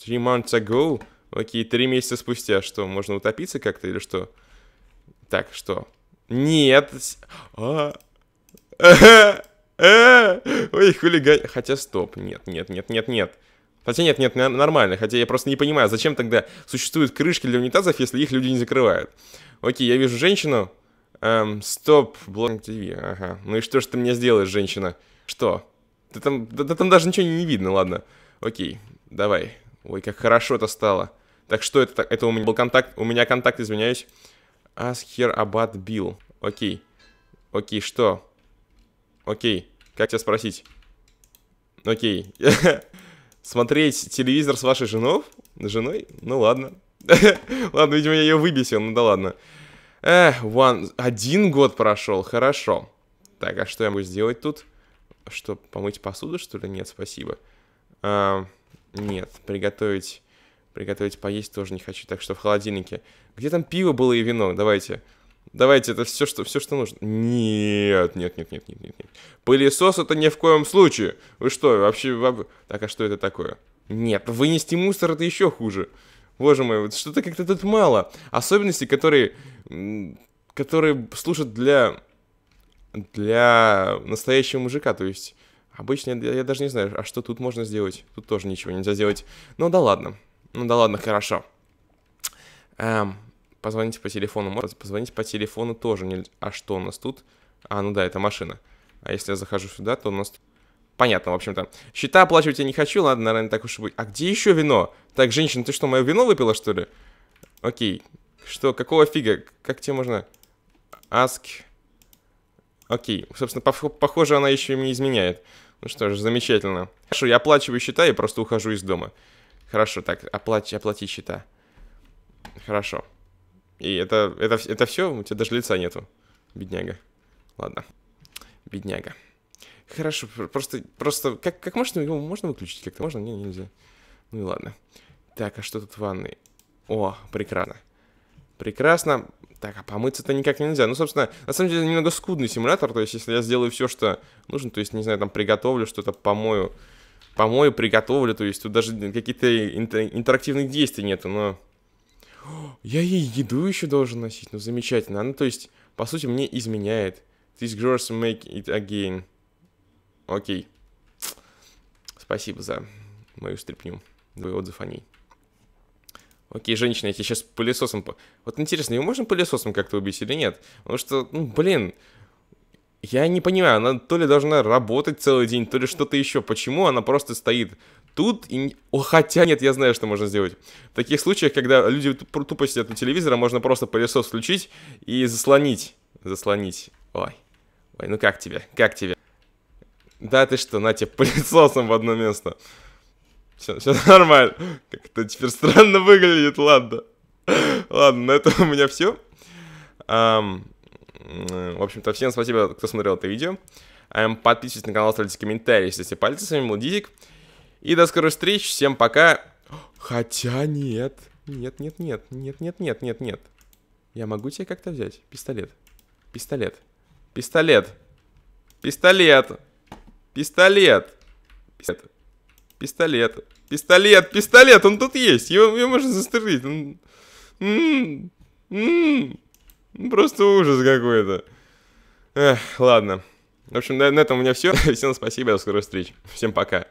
Three months ago? Окей, три месяца спустя. Что, можно утопиться как-то или что? Так, что? Нет. А. Э. Ой, хулиган. Хотя, стоп. Нет, нет, нет, нет, нет. Хотя нет, нет, нормально. Хотя я просто не понимаю, зачем тогда существуют крышки для унитазов, если их люди не закрывают. Окей, я вижу женщину. Эм, стоп, блок ТВ, ага. Ну и что же ты мне сделаешь, женщина? Что? Ты там, да, да там даже ничего не видно, ладно. Окей, давай. Ой, как хорошо это стало. Так что это? Это у меня был контакт. У меня контакт, извиняюсь. Ask here about Bill. Окей. Окей, что? Окей. Как тебя спросить? Окей. Смотреть телевизор с вашей женой? Женой? Ну ладно. ладно, видимо, я ее выбесил, ну да ладно. Эх, one... один год прошел, хорошо. Так, а что я могу сделать тут? Что, помыть посуду, что ли? Нет, спасибо. Uh... Нет, приготовить... Приготовить поесть тоже не хочу, так что в холодильнике. Где там пиво было и вино? Давайте. Давайте, это все, что, все, что нужно. Нет, нет, нет, нет, нет, нет, нет. Пылесос это ни в коем случае. Вы что, вообще... Воб... Так, а что это такое? Нет, вынести мусор это еще хуже. Боже мой, вот что-то как-то тут мало. Особенности, которые... Которые служат для... Для настоящего мужика, то есть... Обычно я, я даже не знаю, а что тут можно сделать? Тут тоже ничего нельзя сделать. Ну да ладно. Ну да ладно, хорошо. Эм, позвоните по телефону. Можно позвонить по телефону тоже нельзя. А что у нас тут? А, ну да, это машина. А если я захожу сюда, то у нас... Понятно, в общем-то. Счета оплачивать я не хочу, ладно, наверное, так уж и быть. А где еще вино? Так, женщина, ты что, мое вино выпила, что ли? Окей. Что, какого фига? Как тебе можно... Ask Окей, собственно, похоже, она еще мне изменяет. Ну что ж, замечательно. Хорошо, я оплачиваю счета и просто ухожу из дома. Хорошо, так, оплати, оплати счета. Хорошо. И это, это, это все? У тебя даже лица нету. Бедняга. Ладно. Бедняга. Хорошо, просто, просто, как, как можно, его можно выключить как-то? Можно? Не, нельзя. Ну и ладно. Так, а что тут в ванной? О, прекрасно. Прекрасно. Так, а помыться-то никак нельзя. Ну, собственно, на самом деле немного скудный симулятор. То есть, если я сделаю все, что нужно, то есть, не знаю, там приготовлю что-то, помою, помою, приготовлю, то есть тут даже какие-то интерактивных действий нету, но... Я ей еду еще должен носить, ну замечательно. ну, то есть, по сути, мне изменяет. These girls make it again. Окей. Спасибо за мою стрипню. Твой отзыв о ней. Окей, женщина, я тебя сейчас пылесосом... Вот интересно, его можно пылесосом как-то убить или нет? Потому что, ну, блин, я не понимаю, она то ли должна работать целый день, то ли что-то еще. Почему она просто стоит тут и... О, хотя нет, я знаю, что можно сделать. В таких случаях, когда люди тупо сидят у телевизора, можно просто пылесос включить и заслонить. Заслонить. Ой. Ой, ну как тебе? Как тебе? Да ты что, на тебе пылесосом в одно место. Все, все нормально. Как-то теперь странно выглядит, ладно. Ладно, на этом у меня все. Um, в общем-то, всем спасибо, кто смотрел это видео. Um, подписывайтесь на канал, ставьте комментарии, ставьте пальцы, с вами был Дизик. И до скорых встреч, всем пока. Хотя нет, нет, нет, нет, нет, нет, нет, нет, нет. Я могу тебя как-то взять? Пистолет. Пистолет. Пистолет. Пистолет. Пистолет. Пистолет. Пистолет. Пистолет, пистолет, он тут есть. Его, его можно застрелить. Он... М -м -м Просто ужас какой-то. Эх, ладно. В общем, на, на этом у меня все. Всем спасибо, до скорых встреч. Всем пока.